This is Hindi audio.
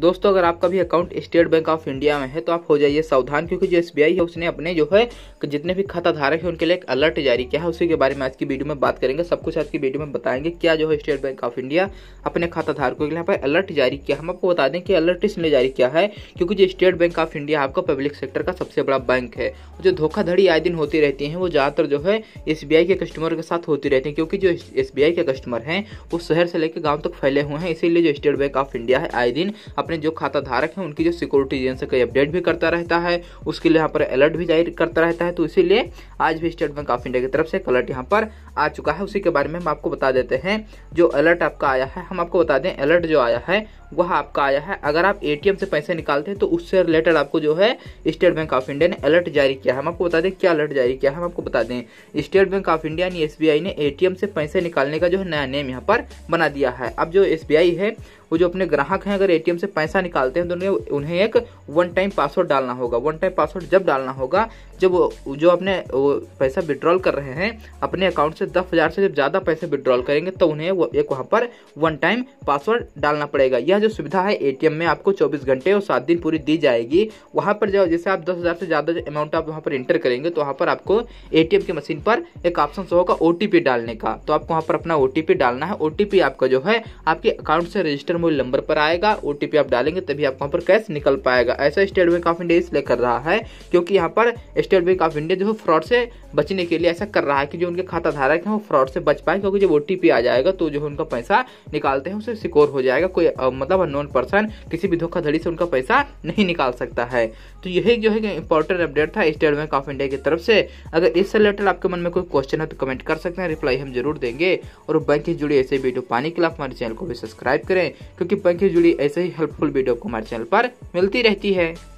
दोस्तों अगर आपका भी account State Bank of India में है तो आप हो जाइए सावधान क्योंकि जो एस है उसने अपने जो है जितने भी खाता धारक है उनके लिए एक अलर्ट जारी किया है उसी के बारे में आज की वीडियो में बात करेंगे सब कुछ आज की वीडियो में बताएंगे क्या जो है स्टेट बैंक ऑफ इंडिया अपने खाता धारकों के लिए यहाँ पर अलर्ट जारी किया हम आपको बता दें कि अलर्ट इसलिए जारी किया है क्योंकि जो स्टेट बैंक ऑफ इंडिया आपका पब्लिक सेक्टर का सबसे बड़ा बैंक है जो धोखाधड़ी आए दिन होती रहती है वो ज़्यादातर जो है एस के कस्टमर के साथ होती रहती है क्योंकि जो एस के कस्टमर है वो शहर से लेकर गाँव तक फैले हुए हैं इसीलिए जो स्टेट बैंक ऑफ इंडिया है आए दिन अपने जो खाता धारक हैं उनकी जो सिक्योरिटी एजेंसी कई अपडेट भी करता रहता है उसके लिए यहाँ पर अलर्ट भी जारी करता रहता है तो इसीलिए आज भी स्टेट बैंक ऑफ इंडिया की तरफ से एक अलर्ट यहाँ पर आ चुका है उसी के बारे में हम आपको बता देते हैं जो अलर्ट आपका आया है हम आपको बता दें अलर्ट जो आया है वह आपका आया है अगर आप एटीएम से पैसे निकालते हैं तो उससे रिलेटेड आपको जो है स्टेट बैंक ऑफ इंडिया ने अलर्ट जारी किया है हम आपको बता दें क्या अलर्ट जारी किया है हम आपको बता दें स्टेट बैंक ऑफ इंडिया यानी एस ने एटीएम से पैसे निकालने का जो है नया नियम यहाँ पर बना दिया है अब जो एस है वो जो अपने ग्राहक हैं अगर एटीएम से पैसा निकालते हैं तो उन्हें उन्हें एक वन टाइम पासवर्ड डालना होगा वन टाइम पासवर्ड जब डालना होगा जब जो अपने वो पैसा विड्रॉल कर रहे हैं अपने अकाउंट से दस हज़ार से जब ज़्यादा पैसे विड्रॉल करेंगे तो उन्हें वो एक वहाँ पर वन टाइम पासवर्ड डालना पड़ेगा यह यह जो सुविधा है एटीएम में आपको 24 घंटे और सात दिन पूरी दी जाएगी वहां पर जो जैसे आप 10,000 से ज़्यादा अमाउंट आप वहां पर एंटर करेंगे तो वहां पर आपको एटीएम की मशीन पर एक ऑप्शन होगा ओटीपी डालने का तो आपको वहां पर अपना ओटीपी डालना है ओटीपी आपका जो है आपके अकाउंट से रजिस्टर मोबाइल नंबर पर आएगा ओटीपी आप डालेंगे तभी आपको वहां पर कैश निकल पाएगा ऐसा स्टेट बैंक ऑफ इंडिया इसलिए कर रहा है क्योंकि यहाँ पर स्टेट बैंक ऑफ इंडिया जो है फ्रॉड से बचने के लिए ऐसा कर रहा है कि जो उनके खाता धारक है वो फ्रॉड से बच पाए क्योंकि जब ओटीपी आ जाएगा तो जो उनका पैसा निकालते हैं उसे सिक्योर हो जाएगा कोई मतलब मतलब अनोन पर्सन किसी भी धोखाधड़ी से उनका पैसा नहीं निकाल सकता है तो यही जो है इंपॉर्टेंट अपडेट था स्टेट बैंक ऑफ इंडिया की तरफ से अगर इससे रिलेटेड आपके मन में कोई क्वेश्चन है तो कमेंट कर सकते हैं रिप्लाई हम जरूर देंगे और बैंक से जुड़ी ऐसे वीडियो पाने के लिए हमारे चैनल को भी सब्सक्राइब करें क्योंकि बैंक से जुड़ी ऐसे ही हेल्पफुल वीडियो को हमारे चैनल पर मिलती रहती है